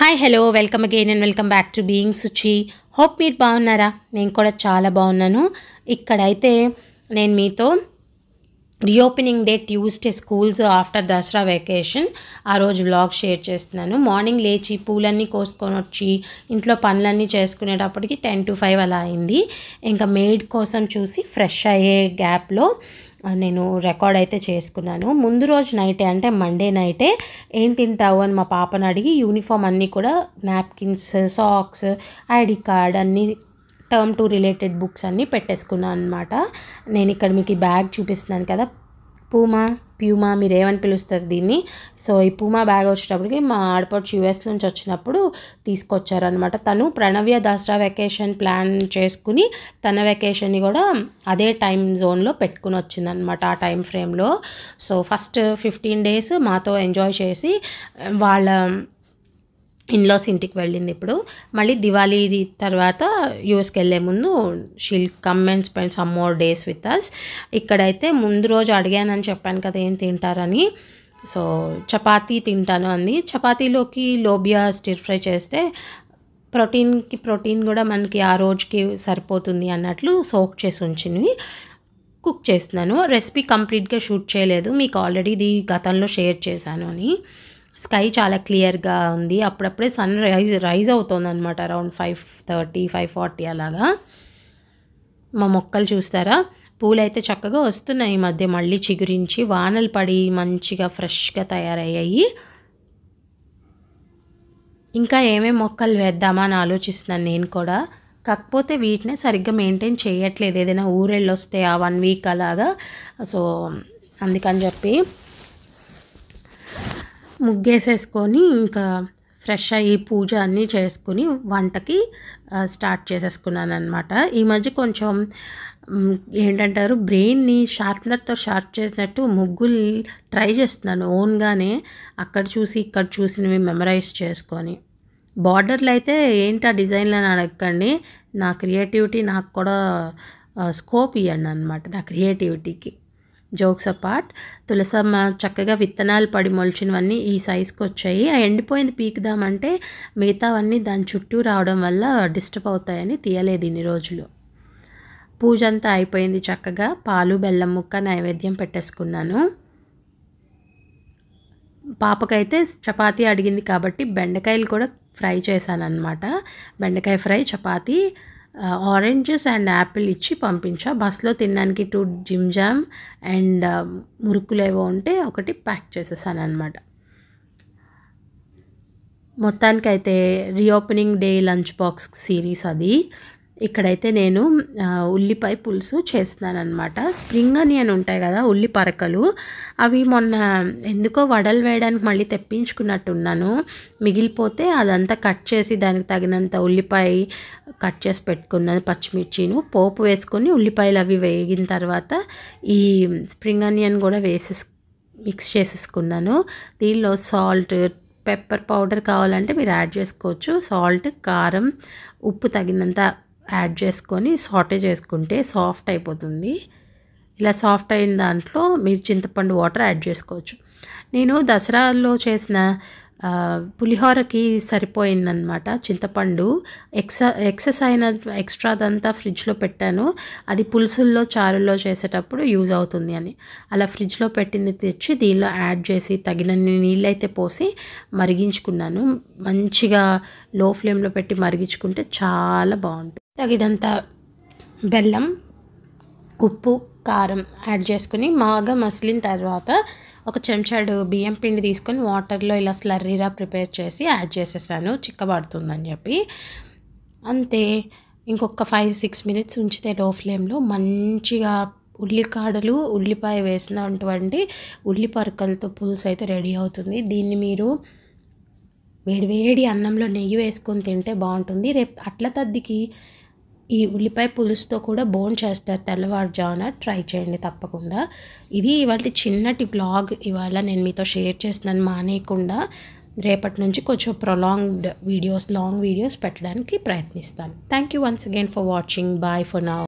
hi hello welcome again and welcome back to being Suchi hope మీరు బాగున్నారా నేను కూడా చాలా బాగున్నాను ఇక్కడైతే నేను మీతో reopening day Tuesday schools after Dasara vacation ఆ రోజు వ్లాగ్ షేర్ చేస్తున్నాను మార్నింగ్ లేచి పూలన్నీ కోసుకొని వచ్చి ఇంట్లో పనులన్నీ చేసుకునేటప్పటికి టెన్ టు ఫైవ్ అలా అయింది ఇంకా మేడ్ కోసం చూసి ఫ్రెష్ అయ్యే గ్యాప్లో నేను రికార్డ్ అయితే చేసుకున్నాను ముందు రోజు నైటే అంటే మండే నైటే ఏం తింటావు అని మా పాపను అడిగి యూనిఫామ్ అన్నీ కూడా నాప్కిన్స్ సాక్స్ ఐడి కార్డ్ అన్నీ టర్మ్ టు రిలేటెడ్ బుక్స్ అన్నీ పెట్టేసుకున్నాను అనమాట నేను ఇక్కడ మీకు ఈ బ్యాగ్ చూపిస్తున్నాను కదా పూమా ప్యూమా ఏమని పిలుస్తారు దీన్ని సో ఈ పూమా బ్యాగ్ వచ్చేటప్పటికి మా ఆడపడుచు యూఎస్ నుంచి వచ్చినప్పుడు తీసుకొచ్చారనమాట తను ప్రణవ్య దసరా వెకేషన్ ప్లాన్ చేసుకుని తన వెకేషన్ని కూడా అదే టైం జోన్లో పెట్టుకుని వచ్చిందనమాట ఆ టైం ఫ్రేమ్లో సో ఫస్ట్ ఫిఫ్టీన్ డేస్ మాతో ఎంజాయ్ చేసి వాళ్ళ ఇన్లాస్ ఇంటికి వెళ్ళింది ఇప్పుడు మళ్ళీ దివాళీ తర్వాత యూఎస్కి వెళ్ళే ముందు she'll come and spend some more days with us ఇక్కడైతే ముందు రోజు అడిగానని చెప్పాను కదా ఏం తింటారని సో చపాతి తింటాను అంది చపాతీలోకి లోబియా స్టిర్ ఫ్రై చేస్తే ప్రోటీన్కి ప్రోటీన్ కూడా మనకి ఆ రోజుకి సరిపోతుంది అన్నట్లు సోక్ చేసి ఉంచినవి కుక్ చేస్తున్నాను రెసిపీ కంప్లీట్గా షూట్ చేయలేదు మీకు ఆల్రెడీ ఇది గతంలో షేర్ చేశాను అని స్కై చాలా క్లియర్గా ఉంది అప్పుడప్పుడే సన్ రైజ్ రైజ్ అవుతుంది అనమాట around five thirty five forty అలాగా మా మొక్కలు చూస్తారా పూలైతే చక్కగా వస్తున్నాయి ఈ మధ్య మళ్ళీ చిగురించి వానలు పడి మంచిగా ఫ్రెష్గా తయారయ్యాయి ఇంకా ఏమేమి మొక్కలు వేద్దామా అని ఆలోచిస్తున్నాను నేను కూడా కాకపోతే వీటినే సరిగ్గా మెయింటైన్ చేయట్లేదు ఏదైనా ఊరెళ్ళు వస్తే ఆ వన్ వీక్ అలాగా సో అందుకని చెప్పి ముగ్గేసేసుకొని ఇంకా ఫ్రెష్ అయ్యి పూజ అన్నీ చేసుకుని వంటకి స్టార్ట్ చేసేసుకున్నాను అనమాట ఈ మధ్య కొంచెం ఏంటంటారు బ్రెయిన్ని షార్ప్నర్తో షార్ప్ చేసినట్టు ముగ్గులు ట్రై చేస్తున్నాను ఓన్గానే అక్కడ చూసి ఇక్కడ చూసినవి మెమరైజ్ చేసుకొని బార్డర్లు అయితే ఏంటి ఆ డిజైన్లు అని అడగండి నా క్రియేటివిటీ నాకు కూడా స్కోప్ ఇవ్వండి అనమాట నా క్రియేటివిటీకి జోక్స్ అపార్ట్ తులసమ్మ చక్కగా విత్తనాలు పడి మొలిచినవన్నీ ఈ సైజ్కి వచ్చాయి ఆ ఎండిపోయింది పీకుదామంటే మిగతావన్నీ దాని చుట్టూ రావడం వల్ల డిస్టర్బ్ అవుతాయని తీయలేదు ఇన్ని రోజులు పూజ అంతా అయిపోయింది చక్కగా పాలు బెల్లం ముక్క నైవేద్యం పెట్టేసుకున్నాను పాపకైతే చపాతీ అడిగింది కాబట్టి బెండకాయలు కూడా ఫ్రై చేశాను అనమాట బెండకాయ fry chapati oranges and apple ఇచ్చి పంపించా బస్లో తినడానికి టూ జిమ్ జామ్ అండ్ మురుకులు ఏవో ఉంటే ఒకటి ప్యాక్ చేసేసాను అనమాట మొత్తానికైతే reopening day lunch box series అది ఇక్కడైతే నేను ఉల్లిపాయ పులుసు చేస్తున్నాను అనమాట స్ప్రింగ్ అనియన్ ఉంటాయి కదా ఉల్లి పరకలు అవి మొన్న ఎందుకో వడలు వేయడానికి మళ్ళీ తెప్పించుకున్నట్టున్నాను మిగిలిపోతే అదంతా కట్ చేసి దానికి తగినంత ఉల్లిపాయ కట్ చేసి పెట్టుకున్నాను పచ్చిమిర్చిను పోపు వేసుకొని ఉల్లిపాయలు అవి వేగిన తర్వాత ఈ స్ప్రింగ్ అనియన్ కూడా వేసేసు మిక్స్ చేసేసుకున్నాను దీనిలో సాల్ట్ పెప్పర్ పౌడర్ కావాలంటే మీరు యాడ్ చేసుకోవచ్చు సాల్ట్ కారం ఉప్పు తగినంత యాడ్ చేసుకొని సాటే చేసుకుంటే సాఫ్ట్ అయిపోతుంది ఇలా సాఫ్ట్ అయిన దాంట్లో మీరు చింతపండు వాటర్ యాడ్ చేసుకోవచ్చు నేను దసరాలో చేసిన పులిహోరకి సరిపోయిందనమాట చింతపండు ఎక్స ఎక్సెస్ అయిన ఎక్స్ట్రా అదంతా ఫ్రిడ్జ్లో పెట్టాను అది పులుసుల్లో చారుల్లో చేసేటప్పుడు యూజ్ అవుతుంది అని అలా ఫ్రిడ్జ్లో పెట్టింది తెచ్చి దీనిలో యాడ్ చేసి తగినన్ని నీళ్ళైతే పోసి మరిగించుకున్నాను మంచిగా లో ఫ్లేమ్లో పెట్టి మరిగించుకుంటే చాలా బాగుంటుంది తగినంత బెల్లం ఉప్పు కారం యాడ్ చేసుకుని బాగా మసిలిన తర్వాత ఒక చెంచాడు బియ్యం పిండి తీసుకొని వాటర్లో ఇలా స్లర్రీరా ప్రిపేర్ చేసి యాడ్ చేసేసాను చిక్కబడుతుందని చెప్పి అంతే ఇంకొక ఫైవ్ సిక్స్ మినిట్స్ ఉంచితే లో ఫ్లేమ్లో మంచిగా ఉల్లికాడలు ఉల్లిపాయ వేసినటువంటి ఉల్లి పరకలతో పులుసు అయితే రెడీ అవుతుంది దీన్ని మీరు వేడివేడి అన్నంలో నెయ్యి వేసుకొని తింటే బాగుంటుంది రేపు అట్ల తద్దికి ఈ ఉల్లిపాయ పులుసుతో కూడా బోన్ చేస్తారు తెల్లవారుజామున ట్రై చేయండి తప్పకుండా ఇది ఇవాళ చిన్నటి బ్లాగ్ ఇవాళ నేను మీతో షేర్ చేస్తున్నాను మానేయకుండా రేపటి నుంచి కొంచెం ప్రొలాంగ్డ్ వీడియోస్ లాంగ్ వీడియోస్ పెట్టడానికి ప్రయత్నిస్తాను thank you once again for watching bye for నా